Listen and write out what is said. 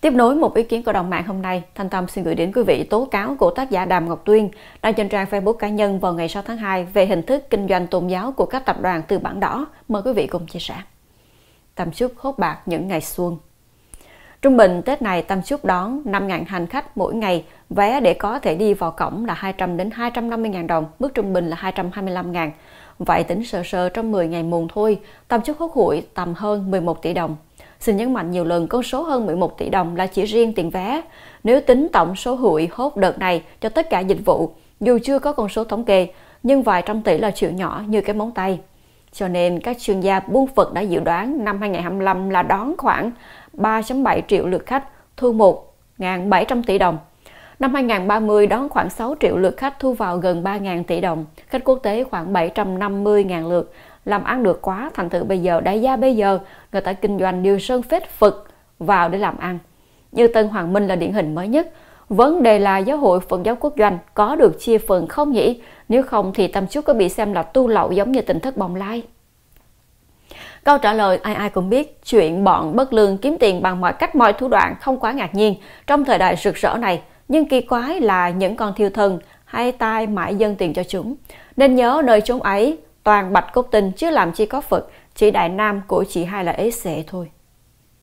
Tiếp nối một ý kiến của đồng mạng hôm nay, Thanh Tâm xin gửi đến quý vị tố cáo của tác giả Đàm Ngọc Tuyên đăng trên trang Facebook cá nhân vào ngày 6 tháng 2 về hình thức kinh doanh tôn giáo của các tập đoàn từ bản đỏ. Mời quý vị cùng chia sẻ. Tâm Súc hốt bạc những ngày xuân Trung bình Tết này Tâm Súc đón 5.000 hành khách mỗi ngày, vé để có thể đi vào cổng là 200 đến 250.000 đồng, mức trung bình là 225.000. Vậy tính sơ sơ trong 10 ngày mùng thôi, Tâm Súc hốt hụi tầm hơn 11 tỷ đồng. Xin nhấn mạnh nhiều lần con số hơn 11 tỷ đồng là chỉ riêng tiền vé. Nếu tính tổng số hụi hốt đợt này cho tất cả dịch vụ, dù chưa có con số thống kê, nhưng vài trăm tỷ là chuyện nhỏ như cái móng tay. Cho nên các chuyên gia buôn phật đã dự đoán năm 2025 là đón khoảng 3.7 triệu lượt khách, thu 1.700 tỷ đồng. Năm 2030 đón khoảng 6 triệu lượt khách thu vào gần 3.000 tỷ đồng, khách quốc tế khoảng 750.000 lượt, làm ăn được quá thành thử bây giờ đại gia bây giờ người ta kinh doanh điều sơn phết phật vào để làm ăn như tân hoàng minh là điển hình mới nhất vấn đề là giáo hội phật giáo quốc doanh có được chia phần không nhỉ nếu không thì tâm chút có bị xem là tu lậu giống như tình thất bồng lai Câu trả lời ai ai cũng biết, chuyện bọn bất lương kiếm tiền bằng mọi cách mọi thủ đoạn không quá ngạc nhiên trong thời đại rực rỡ này, nhưng kỳ quái là những con thiêu thần hay tai mãi dân tiền cho chúng. Nên nhớ nơi chúng ấy, toàn bạch cốt tinh chứ làm chi có Phật, chỉ Đại Nam của chị hai là ế xệ thôi.